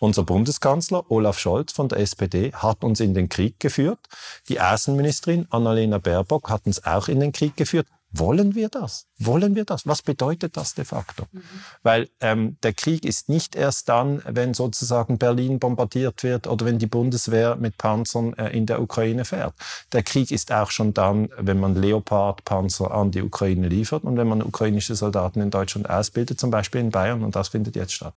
Unser Bundeskanzler Olaf Scholz von der SPD hat uns in den Krieg geführt. Die Außenministerin Annalena Baerbock hat uns auch in den Krieg geführt. Wollen wir das? Wollen wir das? Was bedeutet das de facto? Mhm. Weil ähm, der Krieg ist nicht erst dann, wenn sozusagen Berlin bombardiert wird oder wenn die Bundeswehr mit Panzern äh, in der Ukraine fährt. Der Krieg ist auch schon dann, wenn man Leopard-Panzer an die Ukraine liefert und wenn man ukrainische Soldaten in Deutschland ausbildet, zum Beispiel in Bayern, und das findet jetzt statt.